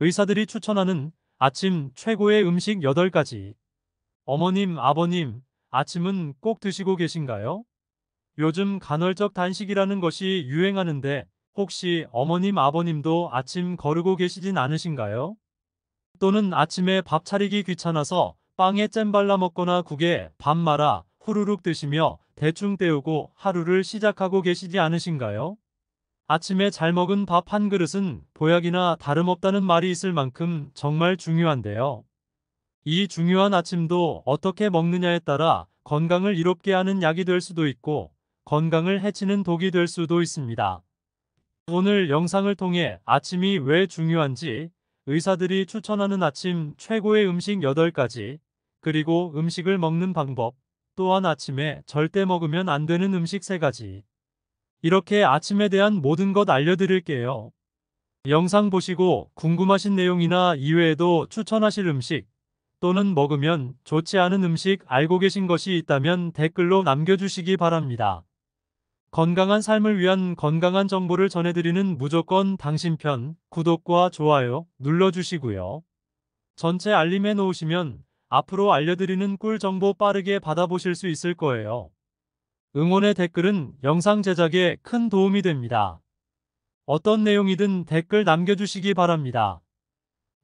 의사들이 추천하는 아침 최고의 음식 8가지. 어머님, 아버님, 아침은 꼭 드시고 계신가요? 요즘 간헐적 단식이라는 것이 유행하는데 혹시 어머님, 아버님도 아침 거르고 계시진 않으신가요? 또는 아침에 밥 차리기 귀찮아서 빵에 잼 발라 먹거나 국에 밥 말아 후루룩 드시며 대충 때우고 하루를 시작하고 계시지 않으신가요? 아침에 잘 먹은 밥 한 그릇은 보약이나 다름없다는 말이 있을 만큼 정말 중요한데요. 이 중요한 아침도 어떻게 먹느냐에 따라 건강을 이롭게 하는 약이 될 수도 있고 건강을 해치는 독이 될 수도 있습니다. 오늘 영상을 통해 아침이 왜 중요한지 의사들이 추천하는 아침 최고의 음식 8가지 그리고 음식을 먹는 방법 또한 아침에 절대 먹으면 안 되는 음식 3가지 이렇게 아침에 대한 모든 것 알려드릴게요. 영상 보시고 궁금하신 내용이나 이외에도 추천하실 음식 또는 먹으면 좋지 않은 음식 알고 계신 것이 있다면 댓글로 남겨주시기 바랍니다. 건강한 삶을 위한 건강한 정보를 전해드리는 무조건 당신 편 구독과 좋아요 눌러주시고요. 전체 알림에 놓으시면 앞으로 알려드리는 꿀 정보 빠르게 받아보실 수 있을 거예요. 응원의 댓글은 영상 제작에 큰 도움이 됩니다. 어떤 내용이든 댓글 남겨주시기 바랍니다.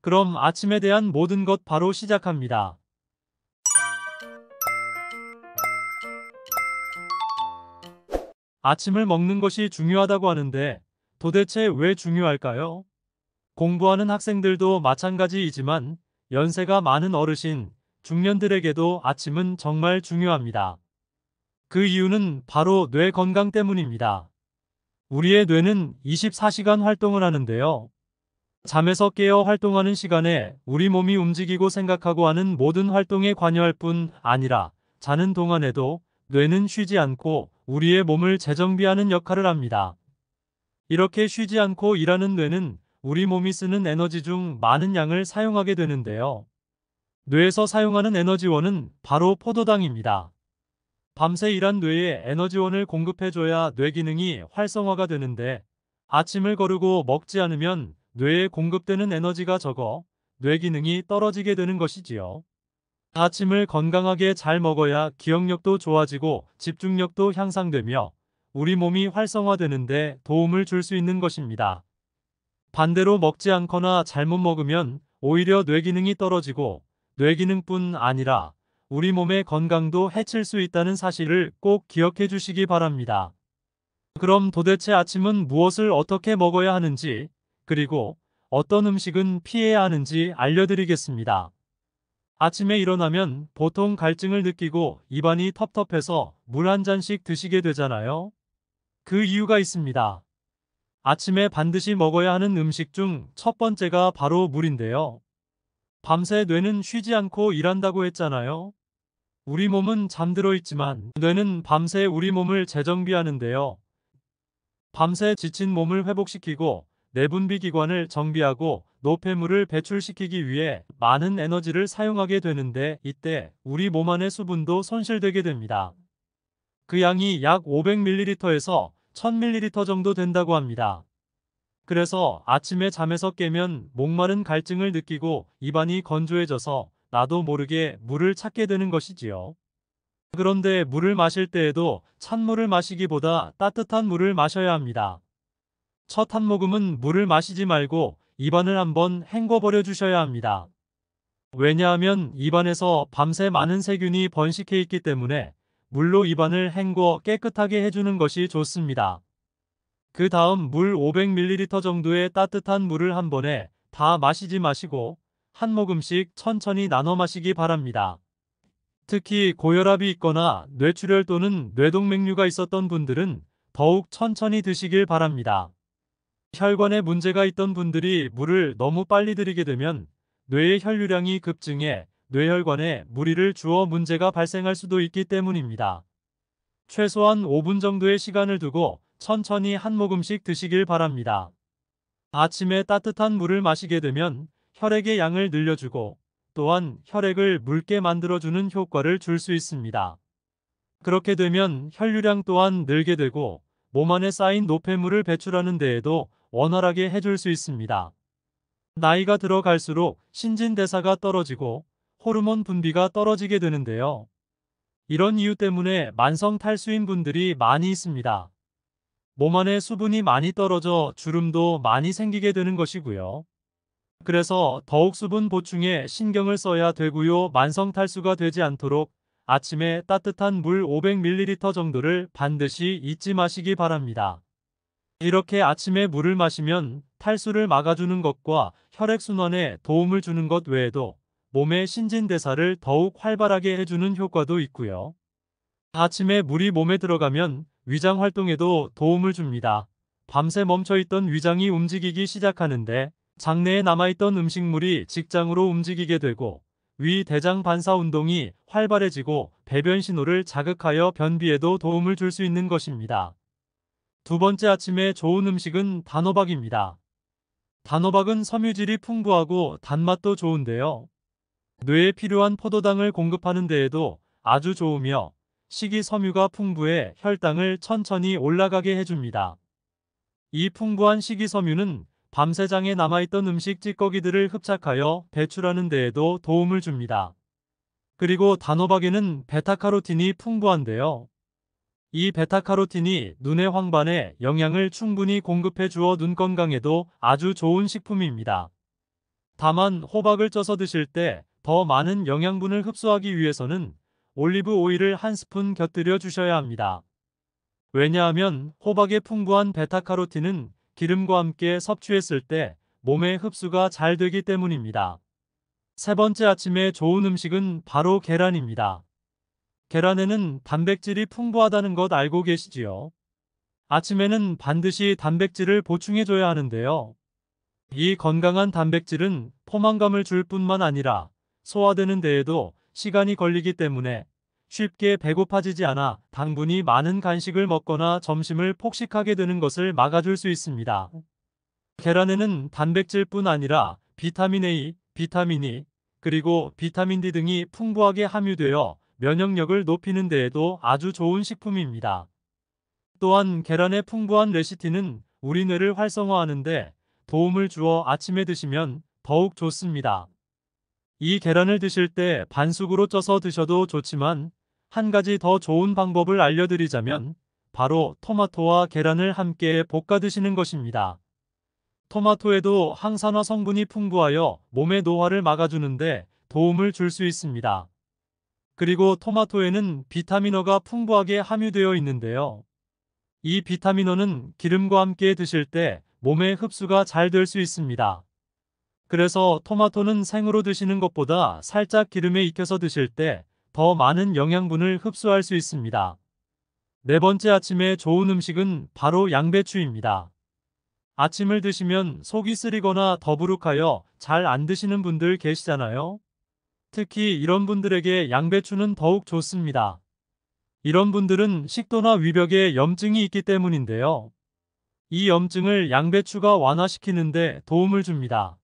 그럼 아침에 대한 모든 것 바로 시작합니다. 아침을 먹는 것이 중요하다고 하는데 도대체 왜 중요할까요? 공부하는 학생들도 마찬가지이지만 연세가 많은 어르신, 중년들에게도 아침은 정말 중요합니다. 그 이유는 바로 뇌 건강 때문입니다. 우리의 뇌는 24시간 활동을 하는데요. 잠에서 깨어 활동하는 시간에 우리 몸이 움직이고 생각하고 하는 모든 활동에 관여할 뿐 아니라 자는 동안에도 뇌는 쉬지 않고 우리의 몸을 재정비하는 역할을 합니다. 이렇게 쉬지 않고 일하는 뇌는 우리 몸이 쓰는 에너지 중 많은 양을 사용하게 되는데요. 뇌에서 사용하는 에너지원은 바로 포도당입니다. 밤새 일한 뇌에 에너지원을 공급해줘야 뇌 기능이 활성화가 되는데 아침을 거르고 먹지 않으면 뇌에 공급되는 에너지가 적어 뇌 기능이 떨어지게 되는 것이지요. 아침을 건강하게 잘 먹어야 기억력도 좋아지고 집중력도 향상되며 우리 몸이 활성화되는데 도움을 줄 수 있는 것입니다. 반대로 먹지 않거나 잘못 먹으면 오히려 뇌 기능이 떨어지고 뇌 기능뿐 아니라 우리 몸의 건강도 해칠 수 있다는 사실을 꼭 기억해 주시기 바랍니다. 그럼 도대체 아침은 무엇을 어떻게 먹어야 하는지, 그리고 어떤 음식은 피해야 하는지 알려드리겠습니다. 아침에 일어나면 보통 갈증을 느끼고 입안이 텁텁해서 물 한 잔씩 드시게 되잖아요. 그 이유가 있습니다. 아침에 반드시 먹어야 하는 음식 중 첫 번째가 바로 물인데요. 밤새 뇌는 쉬지 않고 일한다고 했잖아요. 우리 몸은 잠들어 있지만 뇌는 밤새 우리 몸을 재정비하는데요. 밤새 지친 몸을 회복시키고 내분비 기관을 정비하고 노폐물을 배출시키기 위해 많은 에너지를 사용하게 되는데 이때 우리 몸 안의 수분도 손실되게 됩니다. 그 양이 약 500ml에서 1000ml 정도 된다고 합니다. 그래서 아침에 잠에서 깨면 목마른 갈증을 느끼고 입안이 건조해져서 나도 모르게 물을 찾게 되는 것이지요. 그런데 물을 마실 때에도 찬물을 마시기보다 따뜻한 물을 마셔야 합니다. 첫 한 모금은 물을 마시지 말고 입안을 한번 헹궈버려 주셔야 합니다. 왜냐하면 입안에서 밤새 많은 세균이 번식해 있기 때문에 물로 입안을 헹궈 깨끗하게 해주는 것이 좋습니다. 그 다음 물 500ml 정도의 따뜻한 물을 한 번에 다 마시지 마시고 한 모금씩 천천히 나눠 마시기 바랍니다. 특히 고혈압이 있거나 뇌출혈 또는 뇌동맥류가 있었던 분들은 더욱 천천히 드시길 바랍니다. 혈관에 문제가 있던 분들이 물을 너무 빨리 들이게 되면 뇌의 혈류량이 급증해 뇌혈관에 무리를 주어 문제가 발생할 수도 있기 때문입니다. 최소한 5분 정도의 시간을 두고 천천히 한 모금씩 드시길 바랍니다. 아침에 따뜻한 물을 마시게 되면 혈액의 양을 늘려주고 또한 혈액을 묽게 만들어주는 효과를 줄 수 있습니다. 그렇게 되면 혈류량 또한 늘게 되고 몸 안에 쌓인 노폐물을 배출하는 데에도 원활하게 해줄 수 있습니다. 나이가 들어갈수록 신진대사가 떨어지고 호르몬 분비가 떨어지게 되는데요. 이런 이유 때문에 만성 탈수인 분들이 많이 있습니다. 몸 안에 수분이 많이 떨어져 주름도 많이 생기게 되는 것이고요. 그래서 더욱 수분 보충에 신경을 써야 되고요. 만성 탈수가 되지 않도록 아침에 따뜻한 물 500ml 정도를 반드시 잊지 마시기 바랍니다. 이렇게 아침에 물을 마시면 탈수를 막아주는 것과 혈액순환에 도움을 주는 것 외에도 몸의 신진대사를 더욱 활발하게 해주는 효과도 있고요. 아침에 물이 몸에 들어가면 위장 활동에도 도움을 줍니다. 밤새 멈춰있던 위장이 움직이기 시작하는데 장내에 남아있던 음식물이 직장으로 움직이게 되고 위 대장 반사 운동이 활발해지고 배변 신호를 자극하여 변비에도 도움을 줄 수 있는 것입니다. 두 번째 아침에 좋은 음식은 단호박입니다. 단호박은 섬유질이 풍부하고 단맛도 좋은데요. 뇌에 필요한 포도당을 공급하는 데에도 아주 좋으며 식이섬유가 풍부해 혈당을 천천히 올라가게 해줍니다. 이 풍부한 식이섬유는 밤새장에 남아있던 음식 찌꺼기들을 흡착하여 배출하는 데에도 도움을 줍니다. 그리고 단호박에는 베타카로틴이 풍부한데요. 이 베타카로틴이 눈의 황반에 영양을 충분히 공급해 주어 눈 건강에도 아주 좋은 식품입니다. 다만 호박을 쪄서 드실 때 더 많은 영양분을 흡수하기 위해서는 올리브 오일을 한 스푼 곁들여 주셔야 합니다. 왜냐하면 호박의 풍부한 베타카로틴은 기름과 함께 섭취했을 때몸의 흡수가 잘 되기 때문입니다. 세 번째 아침에 좋은 음식은 바로 계란입니다. 계란에는 단백질이 풍부하다는 것 알고 계시지요? 아침에는 반드시 단백질을 보충해줘야 하는데요. 이 건강한 단백질은 포만감을 줄 뿐만 아니라 소화되는 데에도 시간이 걸리기 때문에 쉽게 배고파지지 않아 당분이 많은 간식을 먹거나 점심을 폭식하게 되는 것을 막아줄 수 있습니다. 계란에는 단백질뿐 아니라 비타민 A, 비타민 E, 그리고 비타민 D 등이 풍부하게 함유되어 면역력을 높이는 데에도 아주 좋은 식품입니다. 또한 계란의 풍부한 레시틴은 우리 뇌를 활성화하는데 도움을 주어 아침에 드시면 더욱 좋습니다. 이 계란을 드실 때 반숙으로 쪄서 드셔도 좋지만 한 가지 더 좋은 방법을 알려드리자면 바로 토마토와 계란을 함께 볶아 드시는 것입니다. 토마토에도 항산화 성분이 풍부하여 몸의 노화를 막아주는데 도움을 줄 수 있습니다. 그리고 토마토에는 비타민어가 풍부하게 함유되어 있는데요. 이 비타민어는 기름과 함께 드실 때몸의 흡수가 잘 될 수 있습니다. 그래서 토마토는 생으로 드시는 것보다 살짝 기름에 익혀서 드실 때 더 많은 영양분을 흡수할 수 있습니다. 네 번째 아침에 좋은 음식은 바로 양배추입니다. 아침을 드시면 속이 쓰리거나 더부룩하여 잘 안 드시는 분들 계시잖아요. 특히 이런 분들에게 양배추는 더욱 좋습니다. 이런 분들은 식도나 위벽에 염증이 있기 때문인데요. 이 염증을 양배추가 완화시키는데 도움을 줍니다.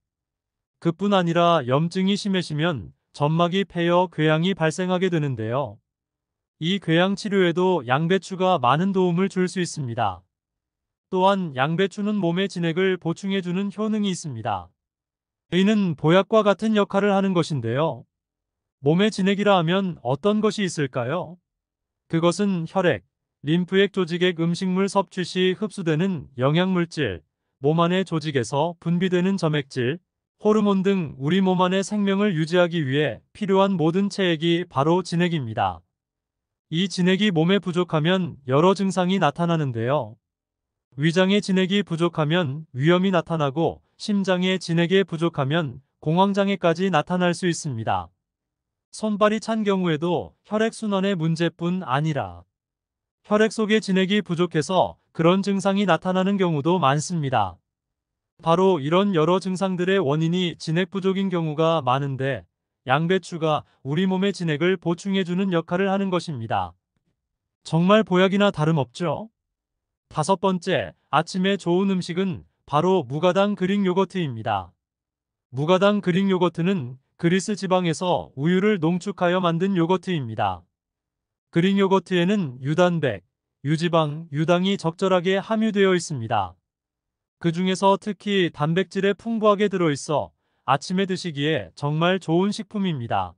그뿐 아니라 염증이 심해지면 점막이 패여 궤양이 발생하게 되는데요. 이 궤양 치료에도 양배추가 많은 도움을 줄 수 있습니다. 또한 양배추는 몸의 진액을 보충해주는 효능이 있습니다. 이는 보약과 같은 역할을 하는 것인데요. 몸의 진액이라 하면 어떤 것이 있을까요? 그것은 혈액, 림프액 조직액 음식물 섭취 시 흡수되는 영양물질, 몸 안의 조직에서 분비되는 점액질, 호르몬 등 우리 몸 안의 생명을 유지하기 위해 필요한 모든 체액이 바로 진액입니다. 이 진액이 몸에 부족하면 여러 증상이 나타나는데요. 위장의 진액이 부족하면 위염이 나타나고 심장의 진액이 부족하면 공황장애까지 나타날 수 있습니다. 손발이 찬 경우에도 혈액순환의 문제뿐 아니라 혈액 속의 진액이 부족해서 그런 증상이 나타나는 경우도 많습니다. 바로 이런 여러 증상들의 원인이 진액 부족인 경우가 많은데 양배추가 우리 몸의 진액을 보충해주는 역할을 하는 것입니다. 정말 보약이나 다름없죠? 다섯 번째, 아침에 좋은 음식은 바로 무가당 그릭 요거트입니다. 무가당 그릭 요거트는 그리스 지방에서 우유를 농축하여 만든 요거트입니다. 그릭 요거트에는 유단백, 유지방, 유당이 적절하게 함유되어 있습니다. 그 중에서 특히 단백질에 풍부하게 들어있어 아침에 드시기에 정말 좋은 식품입니다.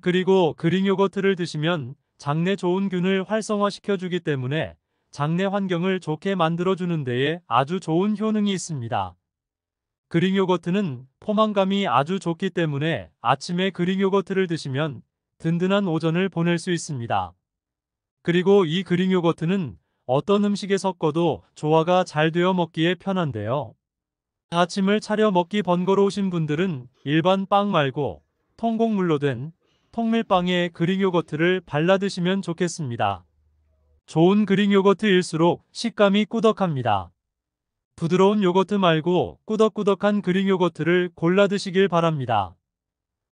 그리고 그릭 요거트를 드시면 장내 좋은 균을 활성화시켜주기 때문에 장내 환경을 좋게 만들어주는 데에 아주 좋은 효능이 있습니다. 그릭 요거트는 포만감이 아주 좋기 때문에 아침에 그릭 요거트를 드시면 든든한 오전을 보낼 수 있습니다. 그리고 이 그릭 요거트는 어떤 음식에 섞어도 조화가 잘 되어 먹기에 편한데요. 아침을 차려 먹기 번거로우신 분들은 일반 빵 말고 통곡물로 된 통밀빵에 그릭 요거트를 발라 드시면 좋겠습니다. 좋은 그릭 요거트일수록 식감이 꾸덕합니다. 부드러운 요거트 말고 꾸덕꾸덕한 그릭 요거트를 골라 드시길 바랍니다.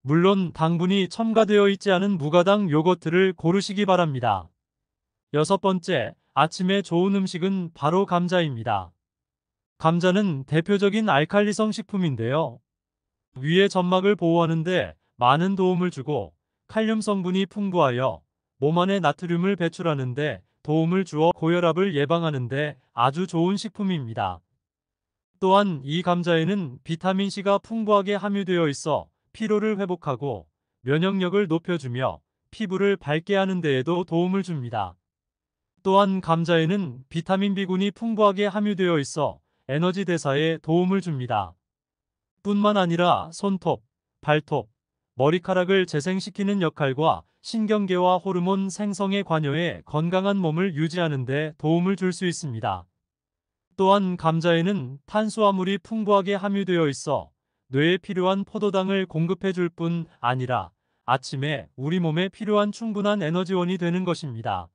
물론 당분이 첨가되어 있지 않은 무가당 요거트를 고르시기 바랍니다. 여섯 번째, 아침에 좋은 음식은 바로 감자입니다. 감자는 대표적인 알칼리성 식품인데요. 위의 점막을 보호하는데 많은 도움을 주고 칼륨 성분이 풍부하여 몸 안에 나트륨을 배출하는데 도움을 주어 고혈압을 예방하는데 아주 좋은 식품입니다. 또한 이 감자에는 비타민C가 풍부하게 함유되어 있어 피로를 회복하고 면역력을 높여주며 피부를 밝게 하는 데에도 도움을 줍니다. 또한 감자에는 비타민 B군이 풍부하게 함유되어 있어 에너지 대사에 도움을 줍니다. 뿐만 아니라 손톱, 발톱, 머리카락을 재생시키는 역할과 신경계와 호르몬 생성에 관여해 건강한 몸을 유지하는 데 도움을 줄 수 있습니다. 또한 감자에는 탄수화물이 풍부하게 함유되어 있어 뇌에 필요한 포도당을 공급해 줄 뿐 아니라 아침에 우리 몸에 필요한 충분한 에너지원이 되는 것입니다.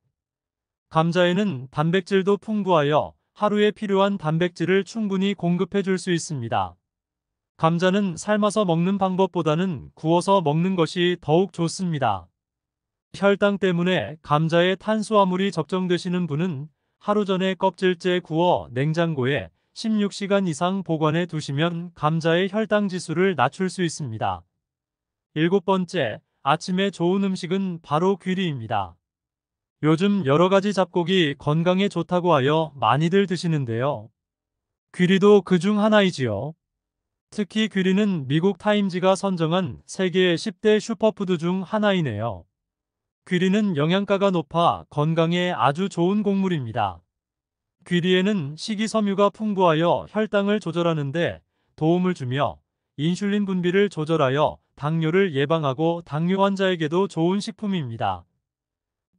감자에는 단백질도 풍부하여 하루에 필요한 단백질을 충분히 공급해 줄 수 있습니다. 감자는 삶아서 먹는 방법보다는 구워서 먹는 것이 더욱 좋습니다. 혈당 때문에 감자의 탄수화물이 적정되시는 분은 하루 전에 껍질째 구워 냉장고에 16시간 이상 보관해 두시면 감자의 혈당 지수를 낮출 수 있습니다. 일곱 번째, 아침에 좋은 음식은 바로 귀리입니다. 요즘 여러가지 잡곡이 건강에 좋다고 하여 많이들 드시는데요. 귀리도 그 중 하나이지요. 특히 귀리는 미국 타임즈가 선정한 세계 10대 슈퍼푸드 중 하나이네요. 귀리는 영양가가 높아 건강에 아주 좋은 곡물입니다. 귀리에는 식이섬유가 풍부하여 혈당을 조절하는데 도움을 주며 인슐린 분비를 조절하여 당뇨를 예방하고 당뇨 환자에게도 좋은 식품입니다.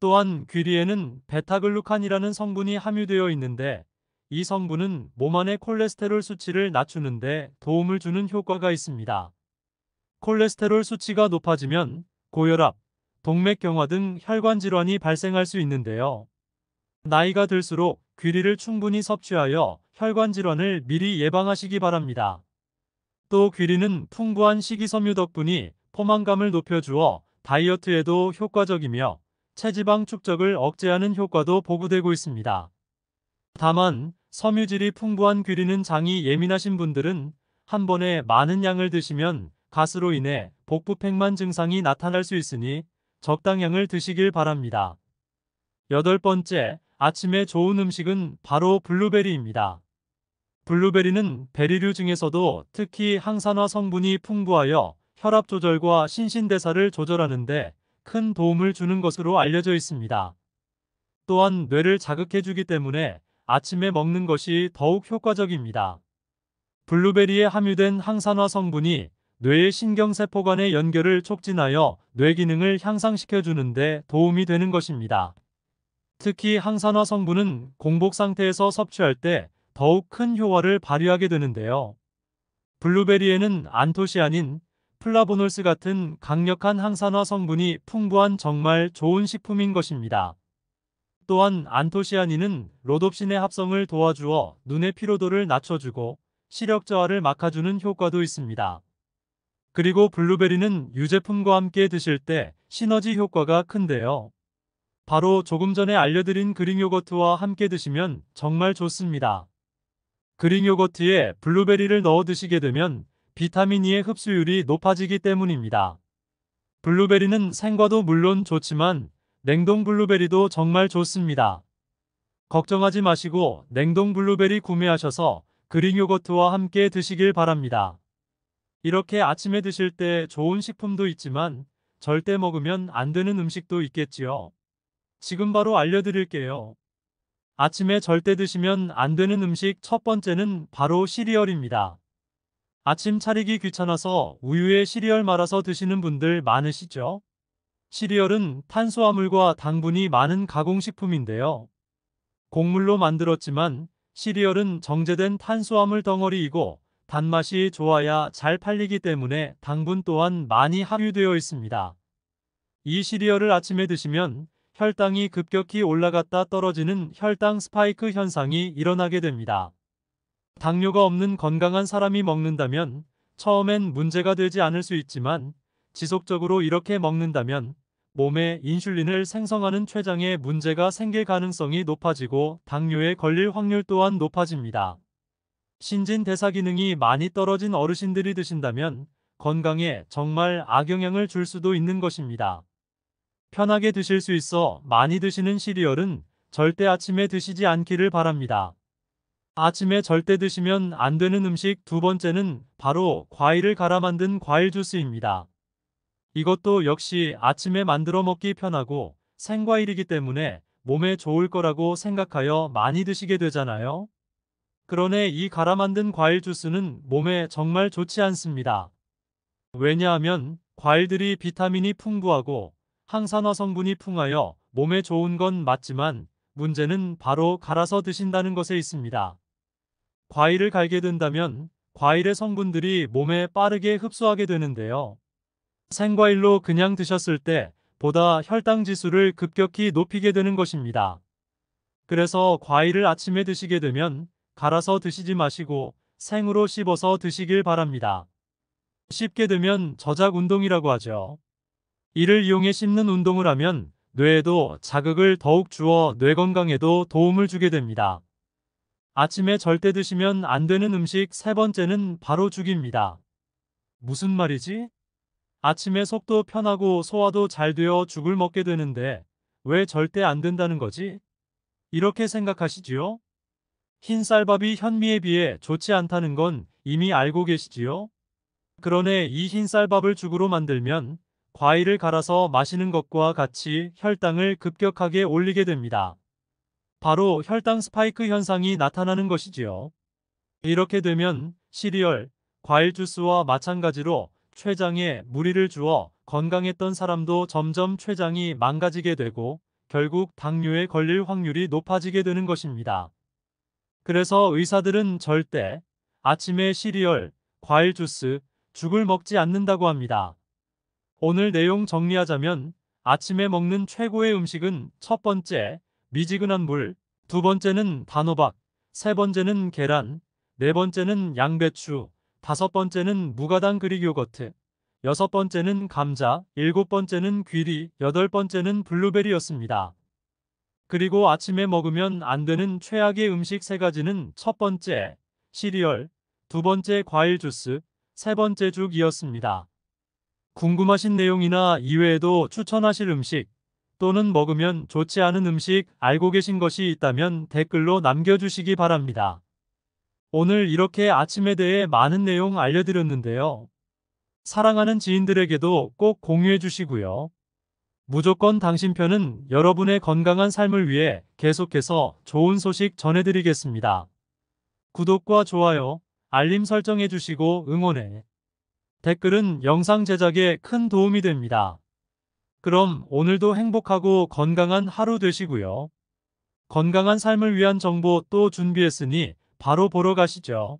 또한 귀리에는 베타글루칸이라는 성분이 함유되어 있는데 이 성분은 몸 안의 콜레스테롤 수치를 낮추는데 도움을 주는 효과가 있습니다. 콜레스테롤 수치가 높아지면 고혈압, 동맥경화 등 혈관 질환이 발생할 수 있는데요. 나이가 들수록 귀리를 충분히 섭취하여 혈관 질환을 미리 예방하시기 바랍니다. 또 귀리는 풍부한 식이섬유 덕분이 포만감을 높여주어 다이어트에도 효과적이며 체지방 축적을 억제하는 효과도 보고되고 있습니다. 다만 섬유질이 풍부한 귀리는 장이 예민하신 분들은 한 번에 많은 양을 드시면 가스로 인해 복부팽만 증상이 나타날 수 있으니 적당량을 드시길 바랍니다. 여덟 번째, 아침에 좋은 음식은 바로 블루베리입니다. 블루베리는 베리류 중에서도 특히 항산화 성분이 풍부하여 혈압 조절과 신신대사를 조절하는데 큰 도움을 주는 것으로 알려져 있습니다. 또한 뇌를 자극해주기 때문에 아침에 먹는 것이 더욱 효과적입니다. 블루베리에 함유된 항산화 성분이 뇌의 신경세포 간의 연결을 촉진하여 뇌 기능을 향상시켜 주는데 도움이 되는 것입니다. 특히 항산화 성분은 공복 상태에서 섭취할 때 더욱 큰 효과를 발휘하게 되는데요. 블루베리에는 안토시아닌, 플라보놀스 같은 강력한 항산화 성분이 풍부한 정말 좋은 식품인 것입니다. 또한 안토시아닌은 로돕신의 합성을 도와주어 눈의 피로도를 낮춰주고 시력 저하를 막아주는 효과도 있습니다. 그리고 블루베리는 유제품과 함께 드실 때 시너지 효과가 큰데요. 바로 조금 전에 알려드린 그릭 요거트와 함께 드시면 정말 좋습니다. 그릭 요거트에 블루베리를 넣어 드시게 되면 비타민 E의 흡수율이 높아지기 때문입니다. 블루베리는 생과도 물론 좋지만 냉동 블루베리도 정말 좋습니다. 걱정하지 마시고 냉동 블루베리 구매하셔서 그릭 요거트와 함께 드시길 바랍니다. 이렇게 아침에 드실 때 좋은 식품도 있지만 절대 먹으면 안 되는 음식도 있겠지요. 지금 바로 알려드릴게요. 아침에 절대 드시면 안 되는 음식 첫 번째는 바로 시리얼입니다. 아침 차리기 귀찮아서 우유에 시리얼 말아서 드시는 분들 많으시죠? 시리얼은 탄수화물과 당분이 많은 가공식품인데요. 곡물로 만들었지만 시리얼은 정제된 탄수화물 덩어리이고 단맛이 좋아야 잘 팔리기 때문에 당분 또한 많이 함유되어 있습니다. 이 시리얼을 아침에 드시면 혈당이 급격히 올라갔다 떨어지는 혈당 스파이크 현상이 일어나게 됩니다. 당뇨가 없는 건강한 사람이 먹는다면 처음엔 문제가 되지 않을 수 있지만 지속적으로 이렇게 먹는다면 몸에 인슐린을 생성하는 췌장에 문제가 생길 가능성이 높아지고 당뇨에 걸릴 확률 또한 높아집니다. 신진대사 기능이 많이 떨어진 어르신들이 드신다면 건강에 정말 악영향을 줄 수도 있는 것입니다. 편하게 드실 수 있어 많이 드시는 시리얼은 절대 아침에 드시지 않기를 바랍니다. 아침에 절대 드시면 안 되는 음식 두 번째는 바로 과일을 갈아 만든 과일 주스입니다. 이것도 역시 아침에 만들어 먹기 편하고 생과일이기 때문에 몸에 좋을 거라고 생각하여 많이 드시게 되잖아요. 그러네 이 갈아 만든 과일 주스는 몸에 정말 좋지 않습니다. 왜냐하면 과일들이 비타민이 풍부하고 항산화 성분이 풍하여 몸에 좋은 건 맞지만 문제는 바로 갈아서 드신다는 것에 있습니다. 과일을 갈게 된다면 과일의 성분들이 몸에 빠르게 흡수하게 되는데요. 생과일로 그냥 드셨을 때 보다 혈당 지수를 급격히 높이게 되는 것입니다. 그래서 과일을 아침에 드시게 되면 갈아서 드시지 마시고 생으로 씹어서 드시길 바랍니다. 씹게 되면 저작 운동이라고 하죠. 이를 이용해 씹는 운동을 하면 뇌에도 자극을 더욱 주어 뇌 건강에도 도움을 주게 됩니다. 아침에 절대 드시면 안 되는 음식 세 번째는 바로 죽입니다. 무슨 말이지? 아침에 속도 편하고 소화도 잘 되어 죽을 먹게 되는데 왜 절대 안 된다는 거지? 이렇게 생각하시지요? 흰쌀밥이 현미에 비해 좋지 않다는 건 이미 알고 계시지요? 그러네 이 흰쌀밥을 죽으로 만들면 과일을 갈아서 마시는 것과 같이 혈당을 급격하게 올리게 됩니다. 바로 혈당 스파이크 현상이 나타나는 것이지요. 이렇게 되면 시리얼, 과일 주스와 마찬가지로 췌장에 무리를 주어 건강했던 사람도 점점 췌장이 망가지게 되고 결국 당뇨에 걸릴 확률이 높아지게 되는 것입니다. 그래서 의사들은 절대 아침에 시리얼, 과일 주스, 죽을 먹지 않는다고 합니다. 오늘 내용 정리하자면 아침에 먹는 최고의 음식은 첫 번째, 미지근한 물, 두 번째는 단호박, 세 번째는 계란, 네 번째는 양배추, 다섯 번째는 무가당 그리 요거트, 여섯 번째는 감자, 일곱 번째는 귀리, 여덟 번째는 블루베리였습니다. 그리고 아침에 먹으면 안 되는 최악의 음식 세 가지는 첫 번째, 시리얼, 두 번째 과일 주스, 세 번째 죽이었습니다. 궁금하신 내용이나 이외에도 추천하실 음식, 또는 먹으면 좋지 않은 음식 알고 계신 것이 있다면 댓글로 남겨주시기 바랍니다. 오늘 이렇게 아침에 대해 많은 내용 알려드렸는데요. 사랑하는 지인들에게도 꼭 공유해 주시고요. 무조건 당신 편은 여러분의 건강한 삶을 위해 계속해서 좋은 소식 전해드리겠습니다. 구독과 좋아요, 알림 설정해 주시고 응원해. 댓글은 영상 제작에 큰 도움이 됩니다. 그럼 오늘도 행복하고 건강한 하루 되시고요. 건강한 삶을 위한 정보 또 준비했으니 바로 보러 가시죠.